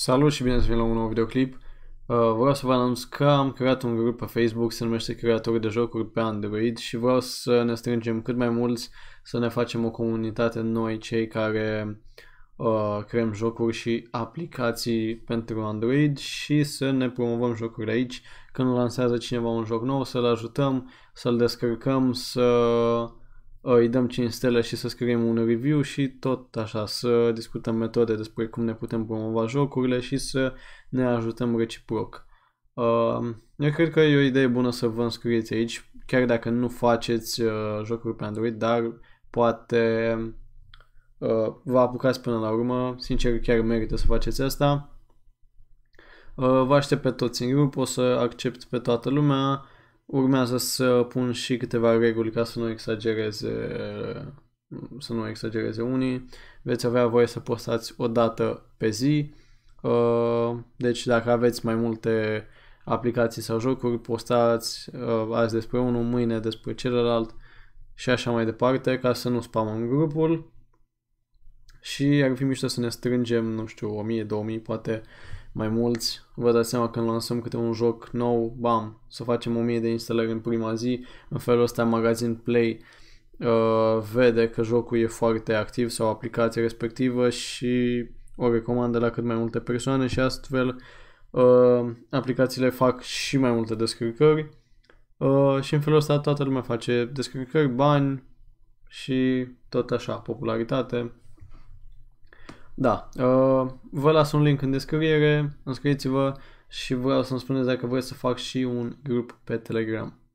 Salut și bine ați venit la un nou videoclip. Uh, vreau să vă anunț că am creat un grup pe Facebook, se numește Creatori de Jocuri pe Android și vreau să ne strângem cât mai mulți, să ne facem o comunitate noi cei care uh, creăm jocuri și aplicații pentru Android și să ne promovăm jocurile aici. Când lansează cineva un joc nou, să-l ajutăm, să-l descărcăm, să... -l îi dăm 5 stele și să scriem un review și tot așa, să discutăm metode despre cum ne putem promova jocurile și să ne ajutăm reciproc. Eu cred că e o idee bună să vă înscrieți aici, chiar dacă nu faceți uh, jocuri pe Android, dar poate uh, vă apucați până la urmă, sincer chiar merită să faceți asta. Uh, vă aștept pe toți în grup, o să accept pe toată lumea Urmează să pun și câteva reguli ca să nu exagereze să nu exagereze unii. Veți avea voie să postați o dată pe zi. Uh, deci dacă aveți mai multe aplicații sau jocuri, postați uh, azi despre unul, mâine despre celălalt și așa mai departe, ca să nu spamăm grupul. Și ar fi mișto să ne strângem, nu știu, 1000, 2000, poate mai mulți, vă dați seama când lansăm câte un joc nou, bam, să facem 1000 de instalări în prima zi, în felul ăsta magazin Play uh, vede că jocul e foarte activ sau aplicația respectivă și o recomandă la cât mai multe persoane și astfel uh, aplicațiile fac și mai multe descărcări uh, și în felul ăsta toată lumea face descărcări, bani și tot așa, popularitate. Da, uh, vă las un link în descriere, înscrieți-vă și vreau să-mi spuneți dacă vreți să fac și un grup pe Telegram.